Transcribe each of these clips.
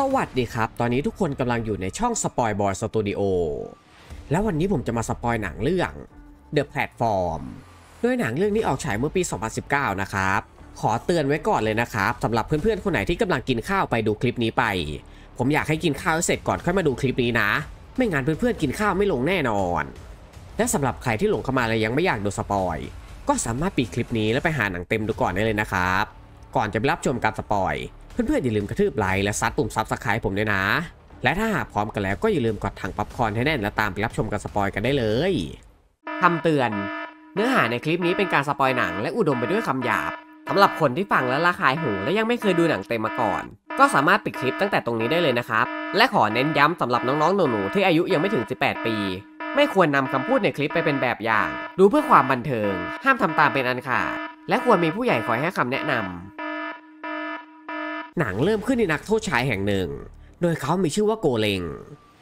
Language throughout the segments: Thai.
สวัสดีครับ ตอนนี้ทุกคนกำลังอยู่ในช่อง Spoil Boy Studio แล้ววันนี้ผมจะมาสปอยหนังเรื่อง The Platform ด้วยหนังเรื่องนี้ออกฉายเมื่อปี2019นะครับ ขอเตือนไว้ก่อนเลยนะครับสำหรับเพื่อนๆ คนไหนที่กำลังกินข้าวไปดูคลิปนี้ไป ผมอยากให้กินข้าวเสร็จก่อนค่อยมาดูคลิปนี้นะ ไม่งั้นเพื่อนๆ กินข้าวไม่ลงแน่นอน และสำหรับใครที่หลงเข้ามาแล้วยังไม่อยากดูสปอย ก็สามารถปิดคลิปนี้แล้วไปหาหนังเต็มดูก่อนได้เลยนะครับ ก่อนจะไปรับชมการสปอยเพื่อนๆอย่าลืมกระทืบไลค์และซัดปุ่มซับสไครป์ผมด้วยนะ และถ้าหากพร้อมกันแล้วก็อย่าลืมกดถังป๊อปคอนให้แน่นและตามไปรับชมกันสปอยกันได้เลย คำเตือน เนื้อหาในคลิปนี้เป็นการสปอยหนังและอุดมไปด้วยคำหยาบ สำหรับคนที่ฟังและระคายหูและยังไม่เคยดูหนังเต็มมาก่อน ก็สามารถปิดคลิปตั้งแต่ตรงนี้ได้เลยนะครับ และขอเน้นย้ำสำหรับน้องๆหนูๆที่อายุยังไม่ถึง 18 ปี ไม่ควรนำคำพูดในคลิปไปเป็นแบบอย่าง ดูเพื่อความบันเทิง ห้ามทำตามเป็นอันขาด และควรมีผู้ใหญ่คอยให้คำแนะนำหนังเริ่มขึ้นในนักโทษชายแห่งหนึ่ง โดยเขา มีชื่อว่าโกเลง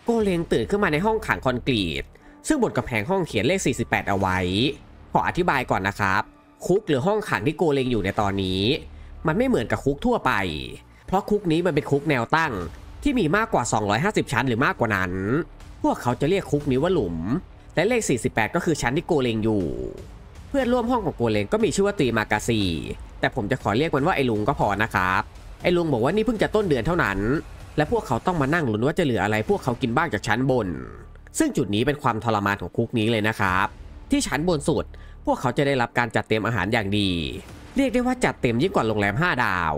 โกเลงตื่นขึ้นมาในห้องขังคอนกรีต ซึ่งบนกระแพงห้องเขียนเลข 48 เอาไว้ ขออธิบายก่อนนะครับ คุกหรือห้องขังที่โกเลงอยู่ในตอนนี้ มันไม่เหมือนกับคุกทั่วไป เพราะคุกนี้มันเป็นคุกแนวตั้ง ที่มีมากกว่า 250 ชั้นหรือมากกว่านั้น พวกเขาจะเรียกคุกนี้ว่าหลุม และเลข 48 ก็คือชั้นที่โกเลงอยู่ เพื่อนร่วมห้องของโกเลงก็มีชื่อว่าตีมากาซี แต่ผมจะขอเรียกมันว่าไอ้ลุงก็พอนะครับไอ้ลุงบอกว่านี่เพิ่งจะต้นเดือนเท่านั้น และพวกเขาต้องมานั่งลุ้นว่าจะเหลืออะไรพวกเขากินบ้างจากชั้นบน ซึ่งจุดนี้เป็นความทรมานของคุกนี้เลยนะครับ ที่ชั้นบนสุด พวกเขาจะได้รับการจัดเตรียมอาหารอย่างดี เรียกได้ว่าจัดเต็มยิ่งกว่าโรงแรม5 ดาว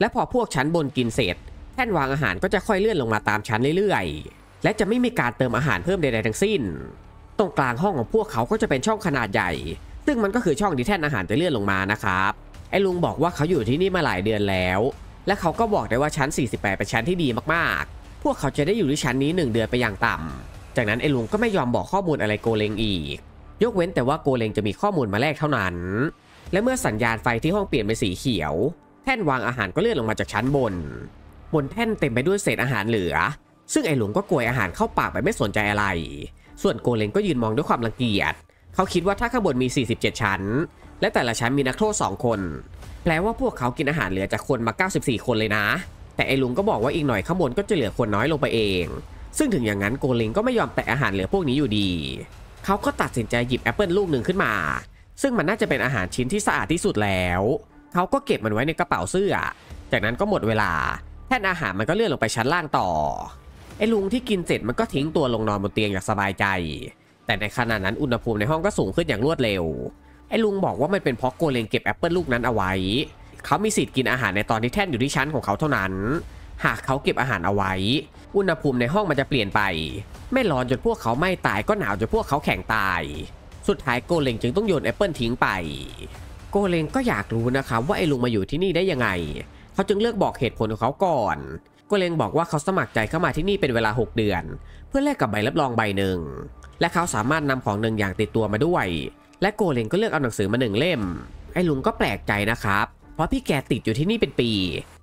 และพอพวกชั้นบนกินเสร็จแท่นวางอาหารก็จะค่อยเลื่อนลงมาตามชั้นเรื่อย ๆ และจะไม่มีการเติมอาหารเพิ่มใดๆทั้งสิ้น ตรงกลางห้องของพวกเขาก็จะเป็นช่องขนาดใหญ่ ซึ่งมันก็คือช่องที่แท่นอาหารจะเลื่อนลงมานะครับ ไอ้ลุงบอกว่าเขาอยู่ที่นี่มาหลายเดือนแล้วและเขาก็บอกได้ว่าชั้น 48 เป็นชั้นที่ดีมากๆ พวกเขาจะได้อยู่ที่ชั้นนี้ 1 เดือนไปอย่างต่ำจากนั้นไอ้ลุงก็ไม่ยอมบอกข้อมูลอะไรโกเลงอีก ยกเว้นแต่ว่าโกเลงจะมีข้อมูลมาแลกเท่านั้น และเมื่อสัญญาณไฟที่ห้องเปลี่ยนเป็นสีเขียว แท่นวางอาหารก็เลื่อนลงมาจากชั้นบน บนแท่นเต็มไปด้วยเศษอาหารเหลือ ซึ่งไอ้หลุงก็กลวยอาหารเข้าปากไปไม่สนใจอะไร ส่วนโกเลงก็ยืนมองด้วยความรังเกียจเขาคิดว่าถ้าข้างบนมี 47 ชั้น และแต่ละชั้นมีนักโทษ2คนแปลว่าพวกเขากินอาหารเหลือจากคนมา 94 คนเลยนะ แต่ไอ้ลุงก็บอกว่าอีกหน่อยข้างบนก็จะเหลือคนน้อยลงไปเอง ซึ่งถึงอย่างนั้นโกลิงก็ไม่ยอมแตะอาหารเหลือพวกนี้อยู่ดี เขาก็ตัดสินใจหยิบแอปเปิลลูกหนึ่งขึ้นมา ซึ่งมันน่าจะเป็นอาหารชิ้นที่สะอาดที่สุดแล้ว เขาก็เก็บมันไว้ในกระเป๋าเสื้อจากนั้นก็หมดเวลา แท่นอาหารมันก็เลื่อนลงไปชั้นล่างต่อ ไอ้ลุงที่กินเสร็จมันก็ทิ้งตัวลงนอนบนเตียงอย่างสบายใจ แต่ในขณะนั้นอุณหภูมิในห้องก็สูงขึ้นอย่างรวดเร็วไอ้ลุงบอกว่ามันเป็นเพราะโกเลงเก็บแอปเปิลลูกนั้นเอาไว้ เขามีสิทธิ์กินอาหารในตอนที่แท่นอยู่ที่ชั้นของเขาเท่านั้น หากเขาเก็บอาหารเอาไว้ อุณหภูมิในห้องมันจะเปลี่ยนไป ไม่ร้อนจนพวกเขาไม่ตายก็หนาวจนพวกเขาแข็งตาย สุดท้ายโกเลงจึงต้องโยนแอปเปิลทิ้งไป โกเลงก็อยากรู้นะครับว่าไอ้ลุงมาอยู่ที่นี่ได้ยังไง เขาจึงเลือกบอกเหตุผลของเขาก่อน โกเลงบอกว่าเขาสมัครใจเข้ามาที่นี่เป็นเวลา 6 เดือน เพื่อแลกกับใบรับรองใบหนึ่ง และเขาสามารถนำของหนึ่งอย่างติดตัวมาด้วยและโกเลงก็เลือกเอาหนังสือมาหนึ่งเล่ม ไอ้ลุงก็แปลกใจนะครับ เพราะพี่แกติดอยู่ที่นี่เป็นปี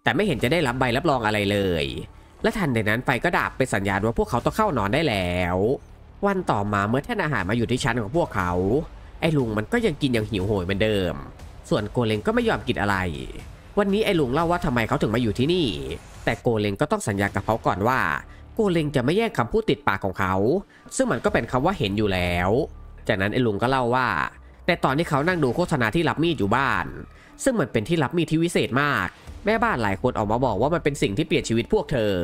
แต่ไม่เห็นจะได้รับใบรับรองอะไรเลย และทันใดนั้นไฟก็ดับเป็นสัญญาณว่าพวกเขาต้องเข้านอนได้แล้ว วันต่อมาเมื่อท่านอาหารมาอยู่ที่ชั้นของพวกเขา ไอ้ลุงมันก็ยังกินอย่างหิวโหยเหมือนเดิม ส่วนโกเลงก็ไม่ยอมกินอะไร วันนี้ไอ้ลุงเล่าว่าทำไมเขาถึงมาอยู่ที่นี่ แต่โกเลงก็ต้องสัญญากับเขาก่อนว่า โกเลงจะไม่แย่งคำพูดติดปากของเขา ซึ่งมันก็เป็นคำว่าเห็นอยู่แล้วจากนั้นไอ้ลุงก็เล่าว่าในตอนที่เขานั่งดูโฆษณาที่รับมีดอยู่บ้าน ซึ่งมันเป็นที่รับมีดที่วิเศษมาก แม่บ้านหลายคนออกมาบอกว่ามันเป็นสิ่งที่เปลี่ยนชีวิตพวกเธอ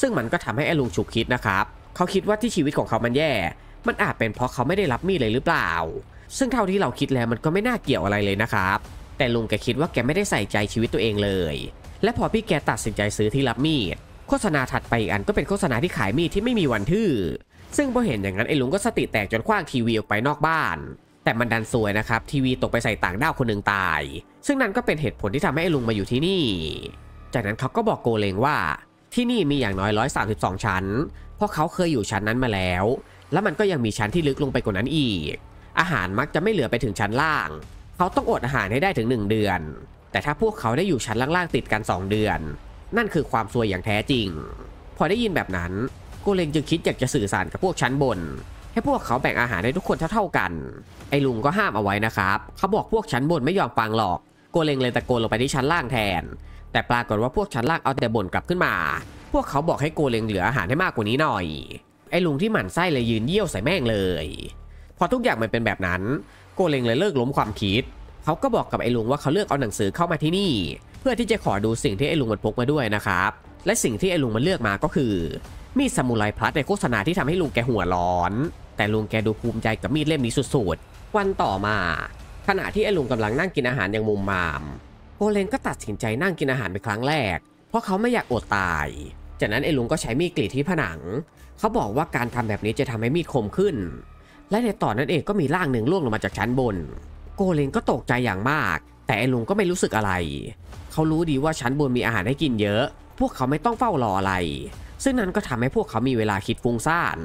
ซึ่งมันก็ทำให้ไอ้ลุงฉุกคิดนะครับเขาคิดว่าที่ชีวิตของเขามันแย่มันอาจเป็นเพราะเขาไม่ได้รับมีดเลยหรือเปล่า ซึ่งเท่าที่เราคิดแล้วมันก็ไม่น่าเกี่ยวอะไรเลยนะครับ แต่ลุงแกคิดว่าแกไม่ได้ใส่ใจชีวิตตัวเองเลย และพอพี่แกตัดสินใจซื้อที่รับมีดโฆษณาถัดไปอีกอันก็เป็นโฆษณาที่ขายมีดที่ไม่มีวันทื่อซึ่งพอเห็นอย่างนั้นไอ้ลุงก็สติแตกจนคว้างทีวีออกไปนอกบ้าน แต่มันดันซวยนะครับทีวีตกไปใส่ต่างด้าวคนหนึ่งตาย ซึ่งนั่นก็เป็นเหตุผลที่ทำให้ไอ้ลุงมาอยู่ที่นี่ จากนั้นเขาก็บอกโกเลงว่าที่นี่มีอย่างน้อยร้อยสสิบองชั้น เพราะเขาเคยอยู่ชั้นนั้นมาแล้ว แล้วมันก็ยังมีชั้นที่ลึกลงไปกว่านั้นอีก อาหารมักจะไม่เหลือไปถึงชั้นล่าง เขาต้องอดอาหารให้ได้ถึง 1 เดือน แต่ถ้าพวกเขาได้อยู่ชั้นล่างๆติดกัน 2 เดือน นั่นคือความซวยอย่างแท้จริง พอได้ยินแบบนั้นกูเลงจึงคิดอยากจะสื่อสารกับพวกชั้นบน ให้พวกเขาแบ่งอาหารให้ทุกคนเท่าๆกัน ไอ้ลุงก็ห้ามเอาไว้นะครับ เขาบอกพวกชั้นบนไม่ยอมฟังหรอก โกเลงเลยตะโกนลงไปที่ชั้นล่างแทน แต่ปรากฏว่าพวกชั้นล่างเอาแต่บ่นกลับขึ้นมา พวกเขาบอกให้โกเลงเหลืออาหารให้มากกว่านี้หน่อย ไอ้ลุงที่หมั่นไส้เลยยืนเยี่ยวใส่แม่งเลย พอทุกอย่างมันเป็นแบบนั้น โกเลงเลยเลิกล้มความคิด เขาก็บอกกับไอ้ลุงว่าเขาเลือกเอาหนังสือเข้ามาที่นี่ เพื่อที่จะขอดูสิ่งที่ไอ้ลุงมันพกมาด้วยนะครับและสิ่งที่ไอ้ลุงมันเลือกมาก็คือ มีดซามูไรพลัสในโฆษณาที่ทำให้ลุงแกหัวร้อน แต่ลุงแกดูภูมิใจกับมีดเล่มนี้สุดๆ วันต่อมา ขณะที่ไอ้ลุงกำลังนั่งกินอาหารอย่างมุมมามโกเลนก็ตัดสินใจนั่งกินอาหารเป็นครั้งแรก เพราะเขาไม่อยากอดตายจากนั้นไอ้ลุงก็ใช้มีดกรีดที่ผนัง เขาบอกว่าการทำแบบนี้จะทำให้มีดคมขึ้น และในตอนนั้นเองก็มีร่างหนึ่งล่วงลงมาจากชั้นบน โกเลนก็ตกใจอย่างมาก แต่ไอ้ลุงก็ไม่รู้สึกอะไร เขารู้ดีว่าชั้นบนมีอาหารให้กินเยอะพวกเขาไม่ต้องเฝ้ารออะไร ซึ่งนั้นก็ทำให้พวกเขามีเวลาคิดฟุ้งซ่าน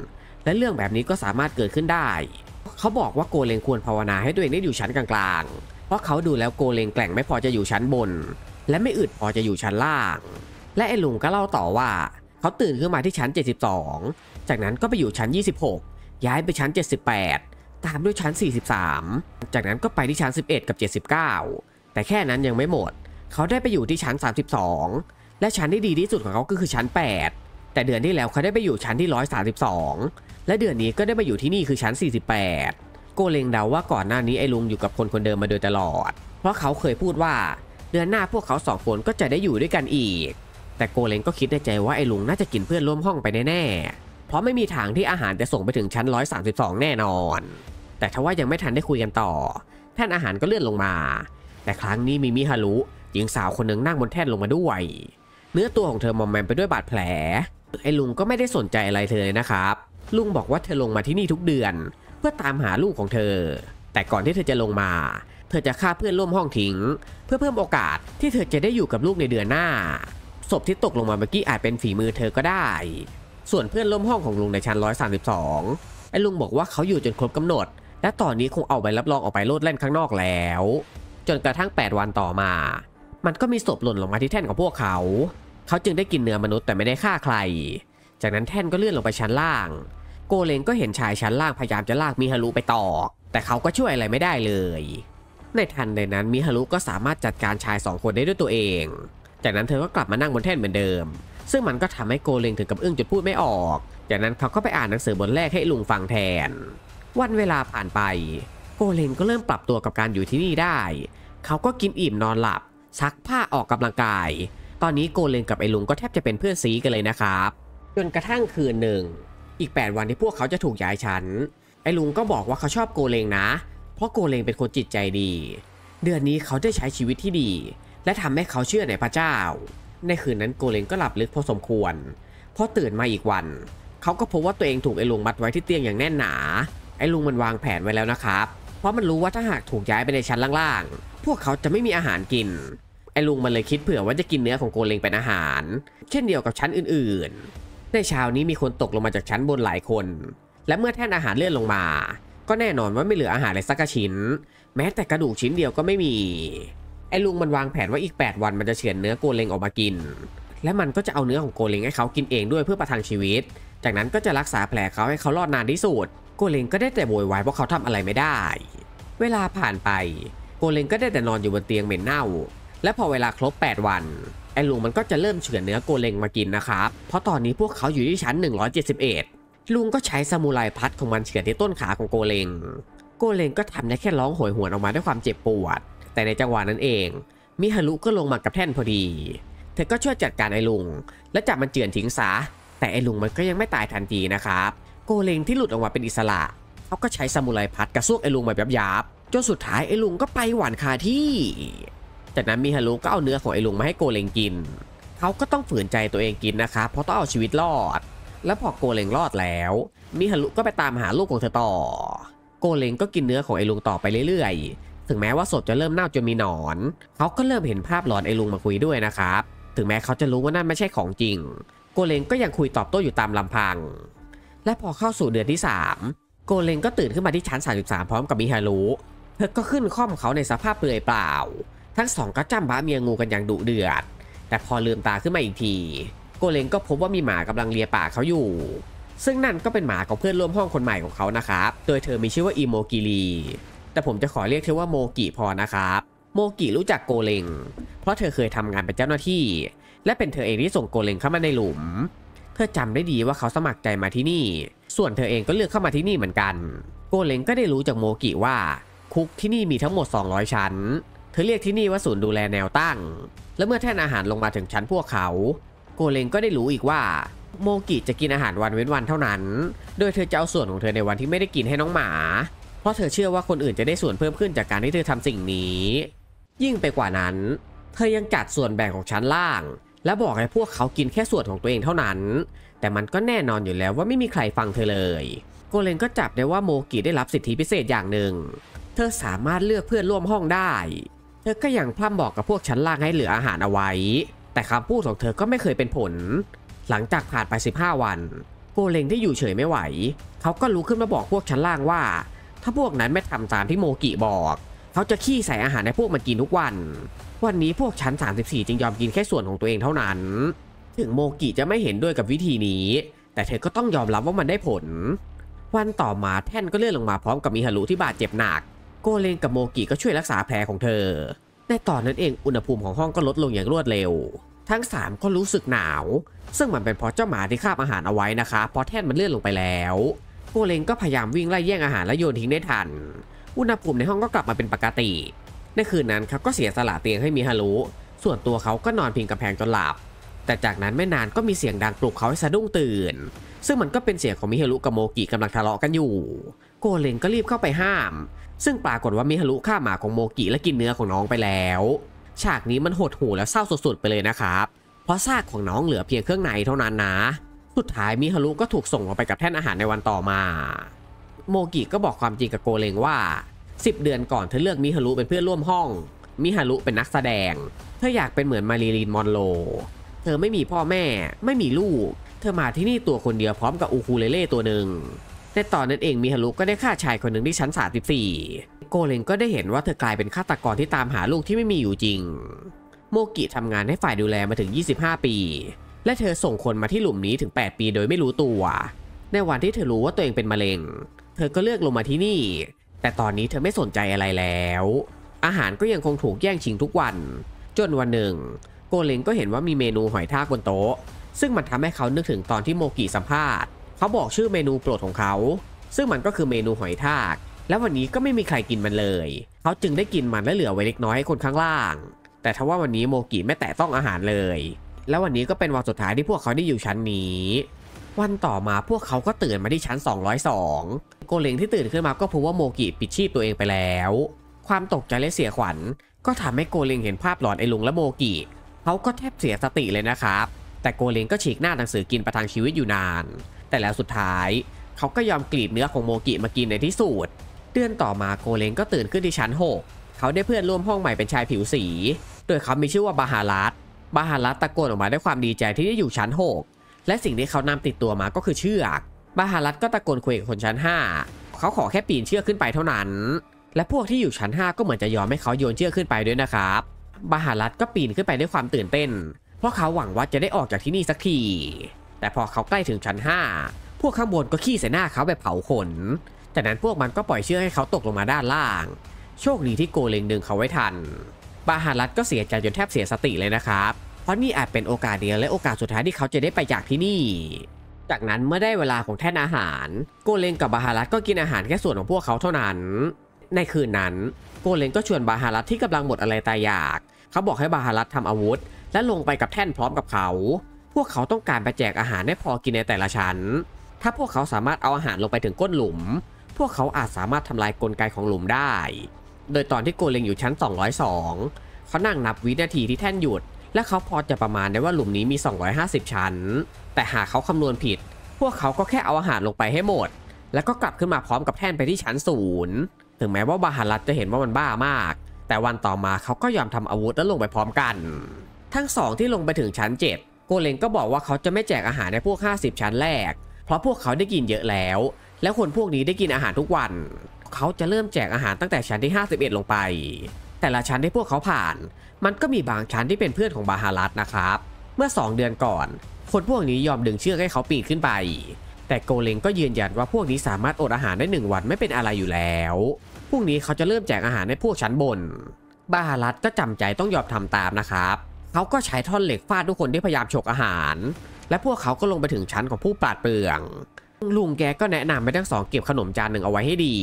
และเรื่องแบบนี้ก็สามารถเกิดขึ้นได้ เขาบอกว่าโกเลงควรภาวนาให้ตัวเองได้อยู่ชั้นกลางๆ เพราะเขาดูแล้วโกเลงแกล่งไม่พอจะอยู่ชั้นบน และไม่อึดพอจะอยู่ชั้นล่าง และไอ้ลุงก็เล่าต่อว่า เขาตื่นขึ้นมาที่ชั้น 72 จากนั้นก็ไปอยู่ชั้น 26 ย้ายไปชั้น 78 ตามด้วยชั้น 43 จากนั้นก็ไปที่ชั้น 11 กับ 79 แต่แค่นั้นยังไม่หมด เขาได้ไปอยู่ที่ชั้น 32และชั้นที่ดีที่สุดของเขาก็คือชั้น 8 แต่เดือนที่แล้วเขาได้ไปอยู่ชั้นที่ 132 และเดือนนี้ก็ได้มาอยู่ที่นี่คือชั้น 48 โกเลงเดาว่าก่อนหน้านี้ไอ้ลุงอยู่กับคนคนเดิมมาโดยตลอด เพราะเขาเคยพูดว่าเดือนหน้าพวกเขาสองคนก็จะได้อยู่ด้วยกันอีก แต่โกเลงก็คิดในใจว่าไอ้ลุงน่าจะกินเพื่อนร่วมห้องไปแน่ๆเพราะไม่มีทางที่อาหารจะส่งไปถึงชั้น132 แน่นอน แต่ทว่ายังไม่ทันได้คุยกันต่อ แท่นอาหารก็เลื่อนลงมา แต่ครั้งนี้มีมิฮารุหญิงสาวคนหนึ่งนั่งบนแท่นลงมาด้วยเนื้อตัวของเธอมอมแมมไปด้วยบาดแผล ไอ้ลุงก็ไม่ได้สนใจอะไรเธอเลยนะครับ ลุงบอกว่าเธอลงมาที่นี่ทุกเดือน เพื่อตามหาลูกของเธอ แต่ก่อนที่เธอจะลงมา เธอจะฆ่าเพื่อนร่วมห้องทิ้ง เพื่อเพิ่มโอกาสที่เธอจะได้อยู่กับลูกในเดือนหน้า ศพที่ตกลงมาเมื่อกี้อาจเป็นฝีมือเธอก็ได้ ส่วนเพื่อนร่วมห้องของลุงในชั้น132 ไอ้ลุงบอกว่าเขาอยู่จนครบกำหนด และตอนนี้คงเอาใบรับรองออกไปโลดแล่นข้างนอกแล้ว จนกระทั่ง8 วันต่อมา มันก็มีศพหล่นลงมาที่แท่นของพวกเขาเขาจึงได้กินเนื้อมนุษย์แต่ไม่ได้ฆ่าใคร จากนั้นแท่นก็เลื่อนลงไปชั้นล่าง โกเลงก็เห็นชายชั้นล่างพยายามจะลากมิฮารุไปตอกแต่เขาก็ช่วยอะไรไม่ได้เลย ในทันใดนั้นมิฮารุก็สามารถจัดการชายสองคนได้ด้วยตัวเอง จากนั้นเธอก็กลับมานั่งบนแท่นเหมือนเดิม ซึ่งมันก็ทำให้โกเลงถึงกับอึ้งจนพูดไม่ออก จากนั้นเขาก็ไปอ่านหนังสือบทแรกให้ลุงฟังแทน วันเวลาผ่านไป โกเลงก็เริ่มปรับตัวกับการอยู่ที่นี่ได้ เขาก็กินอิ่มนอนหลับ ซักผ้าออกกำลังกายตอนนี้โกเลนกับ ไอ้ลุงก็แทบจะเป็นเพื่อนซีกันเลยนะครับจนกระทั่งคืนหนึ่ง อีก 8 วันที่พวกเขาจะถูกย้ายชั้นไอ้ลุง ก็บอกว่าเขาชอบโกเลงนะเพราะโกเลงเป็นคนจิตใจดี เดือนนี้เขาได้ใช้ชีวิตที่ดี และทำให้เขาเชื่อในพระเจ้า ในคืนนั้นโกเลงก็หลับลึกพอสมควรพอตื่นมาอีกวัน เขาก็พบว่าตัวเองถูกไอ้ลุงมัดไว้ที่เตียงอย่างแน่นหนา ไอ้ลุงมันวางแผนไว้แล้วนะครับ เพราะมันรู้ว่าถ้าหากถูกย้ายไปในชั้นล่างๆพวกเขาจะไม่มีอาหารกินไอ้ลุงมันเลยคิดเผื่อว่าจะกินเนื้อของโกเลงเป็นอาหารเช่นเดียวกับชั้นอื่นๆ ในเช้านี้มีคนตกลงมาจากชั้นบนหลายคน และเมื่อแท่นอาหารเลื่อนลงมา ก็แน่นอนว่าไม่เหลืออาหารเลยสักชิ้น แม้แต่กระดูกชิ้นเดียวก็ไม่มีไอ้ลุงมันวางแผนว่าอีก 8 วันมันจะเฉือนเนื้อโกเลงออกมากิน และมันก็จะเอาเนื้อของโกเลงให้เขากินเองด้วยเพื่อประทังชีวิต จากนั้นก็จะรักษาแผลเขาให้เขารอดนานที่สุดโกเลงก็ได้แต่โวยวายเพราะเขาทำอะไรไม่ได้ เวลาผ่านไปโกเลงก็ได้แต่นอนอยู่บนเตียงเหม็นเน่าและพอเวลาครบ 8 วันไอ้ลุงมันก็จะเริ่มเฉือนเนื้อโกเลงมากินนะครับ เพราะตอนนี้พวกเขาอยู่ที่ชั้น 171ลุงก็ใช้สมูไรพัดของมันเฉือนที่ต้นขาของโกเลง โกเลงก็ทำได้แค่ร้องโหยหวนออกมาด้วยความเจ็บปวด แต่ในจังหวะนั้นเองมิฮารุก็ลงมากับแท่นพอดี เธอก็ช่วยจัดการไอ้ลุง และจับมันเจือนทิ้งซะแต่ไอ้ลุงมันก็ยังไม่ตายทันทีนะครับ โกเลงที่หลุดออกมาเป็นอิสระเขาก็ใช้สมูไรพัดกระซวกไอ้ลุงแบบยับยับจนสุดท้ายไอ้ลุงก็ไปหวานคาที่จากนั้นมิฮารุก็เอาเนื้อของไอลุงมาให้โกเลงกิน เขาก็ต้องฝืนใจตัวเองกินนะคะเพราะต้องเอาชีวิตรอด และพอโกเลงรอดแล้วมิฮารุก็ไปตามหาลูกของเธอต่อ โกเลงก็กินเนื้อของไอลุงต่อไปเรื่อย ๆ ถึงแม้ว่าศพจะเริ่มเน่าจนมีหนอน เขาก็เริ่มเห็นภาพหลอนไอลุงมาคุยด้วยนะครับ ถึงแม้เขาจะรู้ว่านั่นไม่ใช่ของจริง โกเลงก็ยังคุยตอบโต้อยู่ตามลำพัง และพอเข้าสู่เดือนที่ 3โกเลงก็ตื่นขึ้นมาที่ชั้น 33 พร้อมกับมิฮารุเธอก็ขึ้นค่อมเขาในสภาพเปลือยเปล่าทั้งสองก็จ้ำบ้าเมียงูกันอย่างดุเดือด แต่พอลืมตาขึ้นมาอีกที โกเลงก็พบว่ามีหมากำลังเลียปากเขาอยู่ ซึ่งนั่นก็เป็นหมาของเพื่อนร่วมห้องคนใหม่ของเขานะครับ โดยเธอมีชื่อว่าอีโมกิรีแต่ผมจะขอเรียกเธอว่าโมกิพอนะครับ โมกิรู้จักโกเลง เพราะเธอเคยทำงานเป็นเจ้าหน้าที่ และเป็นเธอเองที่ส่งโกเลงเข้ามาในหลุมเธอจำได้ดีว่าเขาสมัครใจมาที่นี่ ส่วนเธอเองก็เลือกเข้ามาที่นี่เหมือนกัน โกเลงก็ได้รู้จากโมกิว่าคุกที่นี่มีทั้งหมด 200 ชั้นเธอเรียกที่นี่ว่าศูนย์ดูแลแนวตั้ง และเมื่อแท่นอาหารลงมาถึงชั้นพวกเขา โกเลงก็ได้รู้อีกว่า โมกิจะกินอาหารวันเว้นวันเท่านั้น โดยเธอจะเอาส่วนของเธอในวันที่ไม่ได้กินให้น้องหมา เพราะเธอเชื่อว่าคนอื่นจะได้ส่วนเพิ่มขึ้นจากการที่เธอทำสิ่งนี้ ยิ่งไปกว่านั้น เธอยังจัดส่วนแบ่งของชั้นล่าง และบอกให้พวกเขากินแค่ส่วนของตัวเองเท่านั้น แต่มันก็แน่นอนอยู่แล้วว่าไม่มีใครฟังเธอเลย โกเลงก็จับได้ว่าโมกิได้รับสิทธิพิเศษอย่างหนึ่ง เธอสามารถเลือกเพื่อนร่วมห้องได้เธอก็ยังพร่ำบอกกับพวกชั้นล่างให้เหลืออาหารเอาไว้ แต่คำพูดของเธอก็ไม่เคยเป็นผล หลังจากผ่านไป 15 วัน โกเลงที่อยู่เฉยไม่ไหว เขาก็รู้ขึ้นมาบอกพวกชั้นล่างว่า ถ้าพวกนั้นไม่ทำตามที่โมกิบอก เขาจะขี้ใส่อาหารให้พวกมันกินทุกวัน วันนี้พวกชั้น 34 จึงยอมกินแค่ส่วนของตัวเองเท่านั้น ถึงโมกิจะไม่เห็นด้วยกับวิธีนี้ แต่เธอก็ต้องยอมรับว่ามันได้ผล วันต่อมาแท่นก็เลื่อนลงมาพร้อมกับมีฮารุที่บาดเจ็บหนักโกเลนกับโมกิก็ช่วยรักษาแผลของเธอ ในตอนนั้นเองอุณหภูมิของห้องก็ลดลงอย่างรวดเร็ว ทั้ง3ก็รู้สึกหนาว ซึ่งมันเป็นเพราะเจ้าหมาที่คาบอาหารเอาไว้นะคะ พอแท่นมันเลื่อนลงไปแล้ว โกเลนก็พยายามวิ่งไล่แย่งอาหารและโยนทิ้งได้ทัน อุณหภูมิในห้องก็กลับมาเป็นปกติ ในคืนนั้นเขาก็เสียสละเตียงให้มีฮารุ ส่วนตัวเขาก็นอนพิงกบแพงจนหลับ แต่จากนั้นไม่นานก็มีเสียงดังปลุกเขาให้สะดุ้งตื่น ซึ่งมันก็เป็นเสียงของมิฮารุกับโมกิกำลังทะเลาะกันอยู่ โกเลนก็รีบเข้าไปห้ามซึ่งปรากฏว่ามิฮารุฆ่าหมาของโมกิและกินเนื้อของน้องไปแล้ว ฉากนี้มันโหดหูและเศร้าสุดๆไปเลยนะครับเพราะซากของน้องเหลือเพียงเครื่องในเท่านั้นนะ สุดท้ายมิฮารุก็ถูกส่งออกไปกับแท่นอาหารในวันต่อมาโมกิก็บอกความจริงกับโกเลงว่า 10 เดือนก่อนเธอเลือกมิฮารุเป็นเพื่อนร่วมห้องมิฮารุเป็นนักแสดงเธออยากเป็นเหมือนมารีลีนมอนโลเธอไม่มีพ่อแม่ ไม่มีลูก เธอมาที่นี่ตัวคนเดียวพร้อมกับอูคูเลเล่ตัวหนึ่งในตอนนั้นเองมิฮารุก็ได้ฆ่าชายคนหนึ่งที่ชั้น 34โกเลงก็ได้เห็นว่าเธอกลายเป็นฆาตกรที่ตามหาลูกที่ไม่มีอยู่จริง โมกิทำงานให้ฝ่ายดูแลมาถึง 25 ปี และเธอส่งคนมาที่หลุมนี้ถึง 8 ปีโดยไม่รู้ตัว ในวันที่เธอรู้ว่าตัวเองเป็นมะเร็ง เธอก็เลือกลงมาที่นี่ แต่ตอนนี้เธอไม่สนใจอะไรแล้ว อาหารก็ยังคงถูกแย่งชิงทุกวันจนวันหนึ่ง โกเลงก็เห็นว่ามีเมนูหอยทากบนโต๊ะ ซึ่งมันทำให้เขานึกถึงตอนที่โมกิสัมภาษณ์เขาบอกชื่อเมนูโปรดของเขา ซึ่งมันก็คือเมนูหอยทาก และวันนี้ก็ไม่มีใครกินมันเลย เขาจึงได้กินมันและเหลือไว้เล็กน้อยให้คนข้างล่าง แต่ทว่าวันนี้โมกิไม่แตะต้องอาหารเลย และวันนี้ก็เป็นวันสุดท้ายที่พวกเขาได้อยู่ชั้นนี้ วันต่อมาพวกเขาก็ตื่นมาที่ชั้น 202 โกเลงที่ตื่นขึ้นมาก็พบว่าโมกิปิดชีพตัวเองไปแล้ว ความตกใจและเสียขวัญ ก็ทำให้โกเลงเห็นภาพหลอนไอ้ลุงและโมกิ เขาก็แทบเสียสติเลยนะครับ แต่โกเลงก็ฉีกหน้าหนังสือกินประทังชีวิตอยู่นานแต่แล้วสุดท้ายเขาก็ยอมกรีดเนื้อของโมกิมากินในที่สุด เดือนต่อมาโกเลงก็ตื่นขึ้นที่ชั้น 6 เขาได้เพื่อนร่วมห้องใหม่เป็นชายผิวสี โดยเขามีชื่อว่าบาฮารัตบาฮารัตตะโกนออกมาด้วยความดีใจที่ได้อยู่ชั้น 6 และสิ่งที่เขานำติดตัวมาก็คือเชือก บาฮารัตก็ตะโกนคุยกับคนชั้น5 เขาขอแค่ปีนเชือกขึ้นไปเท่านั้น และพวกที่อยู่ชั้น 5 ก็เหมือนจะยอมให้เขาโยนเชือกขึ้นไปด้วยนะครับ บาฮารัตก็ปีนขึ้นไปด้วยความตื่นเต้น เพราะเขาหวังว่าจะได้ออกจากที่นี่สักทีแต่พอเขาใกล้ถึงชั้น 5 พวกข้างบนก็ขี้ใส่หน้าเขาแบบ เผาขนจากนั้นพวกมันก็ปล่อยเชือกให้เขาตกลงมาด้านล่าง โชคดีที่โกเลงดึงเขาไว้ทัน บาฮารัตก็เสียใจจนแทบเสียสติเลยนะครับ เพราะนี่อาจเป็นโอกาสเดียวและโอกาสสุดท้ายที่เขาจะได้ไปจากที่นี่ จากนั้นเมื่อได้เวลาของแท่นอาหาร โกเลงกับบาฮารัตก็กินอาหารแค่ส่วนของพวกเขาเท่านั้น ในคืนนั้นโกเลงก็ชวนบาฮารัตที่กำลังหมดอะไรตายอยาก เขาบอกให้บาฮารัตทำอาวุธ และลงไปกับแท่นพร้อมกับเขาพวกเขาต้องการไปแจกอาหารให้พอกินในแต่ละชั้น ถ้าพวกเขาสามารถเอาอาหารลงไปถึงก้นหลุม พวกเขาอาจสามารถทำลายกลไกของหลุมได้ โดยตอนที่โกเลงอยู่ชั้น 202 เขานั่งนับวินาทีที่แท่นหยุด และเขาพอจะประมาณได้ว่าหลุมนี้มี 250 ชั้น แต่หากเขาคำนวณผิด พวกเขาก็แค่เอาอาหารลงไปให้หมด แล้วก็กลับขึ้นมาพร้อมกับแท่นไปที่ชั้นศูนย์ ถึงแม้ว่าบาฮารัตจะเห็นว่ามันบ้ามาก แต่วันต่อมาเขาก็ยอมทำอาวุธและลงไปพร้อมกัน ทั้งสองที่ลงไปถึงชั้น 7โกเลงก็บอกว่าเขาจะไม่แจกอาหารในพวก 50 ชั้นแรก เพราะพวกเขาได้กินเยอะแล้ว และคนพวกนี้ได้กินอาหารทุกวัน เขาจะเริ่มแจกอาหารตั้งแต่ชั้นที่ 51 ลงไป แต่ละชั้นที่พวกเขาผ่าน มันก็มีบางชั้นที่เป็นเพื่อนของบาฮารัตนะครับ เมื่อ 2 เดือนก่อน คนพวกนี้ยอมดึงเชือกให้เขาปีนขึ้นไป แต่โกเลงก็ยืนยันว่าพวกนี้สามารถอดอาหารได้ 1 วันไม่เป็นอะไรอยู่แล้ว พวกนี้เขาจะเริ่มแจกอาหารในพวกชั้นบน บาฮารัตก็จำใจต้องยอมทำตามนะครับเขาก็ใช้ท่อนเหล็กฟาดทุกคนที่พยายามฉกอาหาร และพวกเขาก็ลงไปถึงชั้นของผู้ปราดเปรื่อง ลุงแกก็แนะนำไปทั้งสองเก็บขนมจานหนึ่งเอาไว้ให้ดี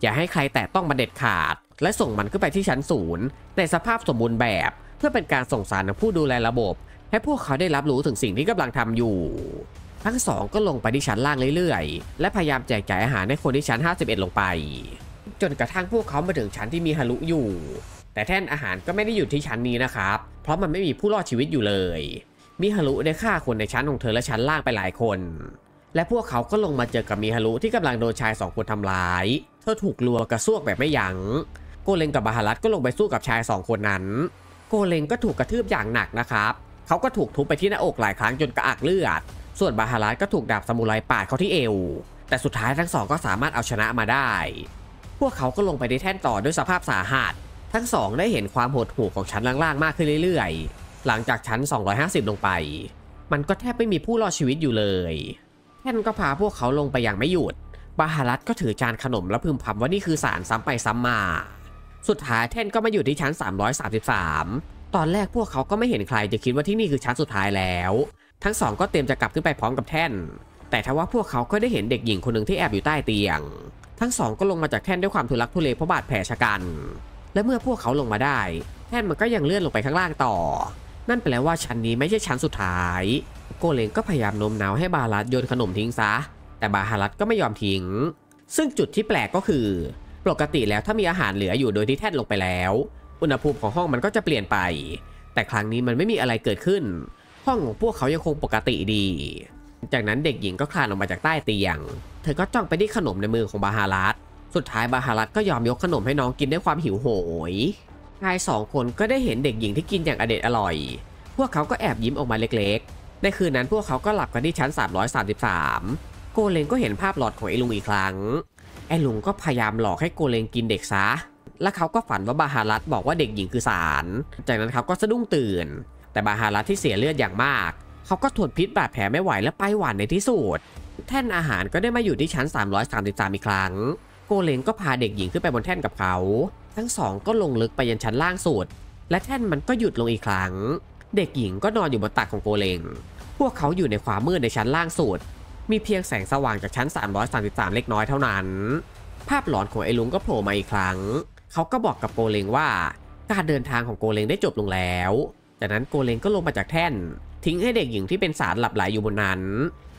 อย่าให้ใครแตะต้องมาเด็ดขาด และส่งมันขึ้นไปที่ชั้นศูนย์ในสภาพสมบูรณ์แบบ เพื่อเป็นการส่งสารถึงผู้ดูแลระบบ ให้พวกเขาได้รับรู้ถึงสิ่งที่กำลังทำอยู่ ทั้งสองก็ลงไปที่ชั้นล่างเรื่อยๆ และพยายามแจกจ่ายอาหารให้คนที่ชั้น51 ลงไป จนกระทั่งพวกเขามาถึงชั้นที่มีฮารุอยู่แต่แท่นอาหารก็ไม่ได้อยู่ที่ชั้นนี้นะครับ เพราะมันไม่มีผู้รอดชีวิตอยู่เลย มิฮารุได้ฆ่าคนในชั้นของเธอและชั้นล่างไปหลายคน และพวกเขาก็ลงมาเจอกับมิฮารุที่กำลังโดนชายสองคนทำร้าย เธอถูกลวงกระซวกแบบไม่ยัง้งโกเลงกับบาฮารัตก็ลงไปสู้กับชายสองคนนั้นโกเลงก็ถูกกระทืบอย่างหนักนะครับ เขาก็ถูกทุบไปที่หน้าอกหลายครั้งจนกระอักเลือด ส่วนบาฮารัตก็ถูกดาบสมุไรปาดเขาที่เอว แต่สุดท้ายทั้งสองก็สามารถเอาชนะมาได้ พวกเขาก็ลงไปในแท่นต่อด้วยสภาพสาหัสทั้งสองได้เห็นความโหดหู่ของชั้นล่างๆมากขึ้นเรื่อยๆ หลังจากชั้น 250 ลงไป มันก็แทบไม่มีผู้รอดชีวิตอยู่เลย แท่นก็พาพวกเขาลงไปอย่างไม่หยุดบาฮารัตก็ถือจานขนมและพึมพำว่านี่คือสารซ้ำไปซ้ำมา สุดท้ายแท่นก็มาอยู่ที่ชั้น333ตอนแรกพวกเขาก็ไม่เห็นใครจะคิดว่าที่นี่คือชั้นสุดท้ายแล้ว ทั้งสองก็เตรียมจะกลับขึ้นไปพร้อมกับแท่น แต่ทว่าพวกเขาก็ได้เห็นเด็กหญิงคนหนึ่งที่แอบอยู่ใต้เตียง ทั้งสองก็ลงมาจากแท่นด้วยความทุลักทุเลเพราะบาดแผลชะกันและเมื่อพวกเขาลงมาได้แท่นมันก็ยังเลื่อนลงไปข้างล่างต่อ นั่นแปลว่าชั้นนี้ไม่ใช่ชั้นสุดท้าย โกเลงก็พยายามโน้มน้าวให้บารัตโยนขนมทิ้งซะ แต่บาฮารัตก็ไม่ยอมทิ้ง ซึ่งจุดที่แปลกก็คือ ปกติแล้วถ้ามีอาหารเหลืออยู่โดยที่แท่นลงไปแล้ว อุณหภูมิของห้องมันก็จะเปลี่ยนไป แต่ครั้งนี้มันไม่มีอะไรเกิดขึ้น ห้องของพวกเขายังคงปกติดี จากนั้นเด็กหญิงก็คลานออกมาจากใต้เตียงเธอก็จ้องไปที่ขนมในมือของบาฮารัตสุดท้ายบาฮารัตก็ยอมยกขนมให้น้องกินด้วยความหิวโหยชายสองคนก็ได้เห็นเด็กหญิงที่กินอย่างอเด็ดอร่อย พวกเขาก็แอบยิ้มออกมาเล็กๆในคืนนั้นพวกเขาก็หลับกันที่ชั้น333 โกเลงก็เห็นภาพหลอดของไอ้ลุงอีกครั้ง ไอ้ลุงก็พยายามหลอกให้โกเลงกินเด็กซะและเขาก็ฝันว่าบาฮารัตบอกว่าเด็กหญิงคือสาร จากนั้นเขาก็สะดุ้งตื่น แต่บาฮารัตที่เสียเลือดอย่างมาก เขาก็ทนพิษบาดแผลไม่ไหวและไปหวานในที่สุดแท่นอาหารก็ได้มาอยู่ที่ชั้น 333 อีกครั้งโกเลงก็พาเด็กหญิงขึ้นไปบนแท่นกับเขา ทั้งสองก็ลงลึกไปยันชั้นล่างสุดและแท่นมันก็หยุดลงอีกครั้ง เด็กหญิงก็นอนอยู่บนตักของโกเลงพวกเขาอยู่ในความมืดในชั้นล่างสุดมีเพียงแสงสว่างจากชั้น 333 เล็กน้อยเท่านั้น ภาพหลอนของไอ้ลุงก็โผล่มาอีกครั้ง เขาก็บอกกับโกเลงว่า การเดินทางของโกเลงได้จบลงแล้วจากนั้นโกเลงก็ลงมาจากแท่น ทิ้งให้เด็กหญิงที่เป็นสารหลับไหลอยู่บนนั้น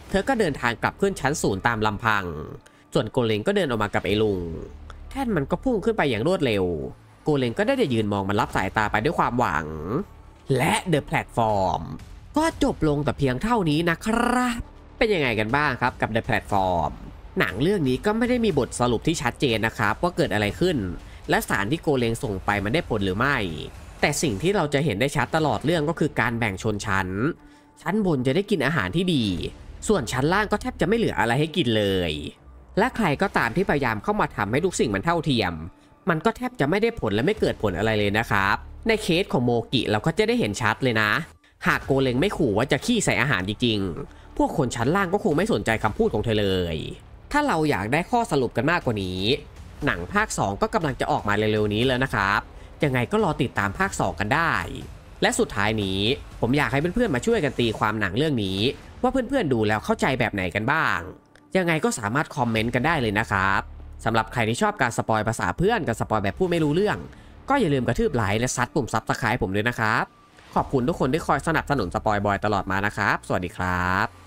เธอก็เดินทางกลับขึ้นชั้นศูนย์ตามลำพังส่วนโกเลงก็เดินออกมากับไอ้ลุง แท่นมันก็พุ่งขึ้นไปอย่างรวดเร็ว โกเลงก็ได้แต่ยืนมองมันรับสายตาไปด้วยความหวัง และเดอะแพลตฟอร์มก็จบลงแต่เพียงเท่านี้นะครับ เป็นยังไงกันบ้างครับกับเดอะแพลตฟอร์มหนังเรื่องนี้ก็ไม่ได้มีบทสรุปที่ชัดเจนนะครับว่าเกิดอะไรขึ้น และสารที่โกเลงส่งไปมันได้ผลหรือไม่ แต่สิ่งที่เราจะเห็นได้ชัดตลอดเรื่องก็คือการแบ่งชนชั้นชั้นบนจะได้กินอาหารที่ดี ส่วนชั้นล่างก็แทบจะไม่เหลืออะไรให้กินเลยและใครก็ตามที่พยายามเข้ามาทำให้ทุกสิ่งมันเท่าเทียม มันก็แทบจะไม่ได้ผลและไม่เกิดผลอะไรเลยนะครับ ในเคสของโมกิเราก็จะได้เห็นชัดเลยนะ หากโกเลงไม่ขู่ว่าจะขี้ใส่อาหารจริงๆ พวกคนชั้นล่างก็คงไม่สนใจคำพูดของเธอเลย ถ้าเราอยากได้ข้อสรุปกันมากกว่านี้ หนังภาค 2 ก็กำลังจะออกมาเร็วๆนี้แล้วนะครับ ยังไงก็รอติดตามภาค 2 กันได้ และสุดท้ายนี้ผมอยากให้เพื่อนๆมาช่วยกันตีความหนังเรื่องนี้ ว่าเพื่อนๆดูแล้วเข้าใจแบบไหนกันบ้างยังไงก็สามารถคอมเมนต์กันได้เลยนะครับสำหรับใครที่ชอบการสปอยภาษาเพื่อนกับสปอยแบบผู้ไม่รู้เรื่อง ก็อย่าลืมกระทืบไลค์และซัดปุ่มซับสไครป์ผมด้วยนะครับ ขอบคุณทุกคนที่คอยสนับสนุนสปอยบอยตลอดมานะครับ สวัสดีครับ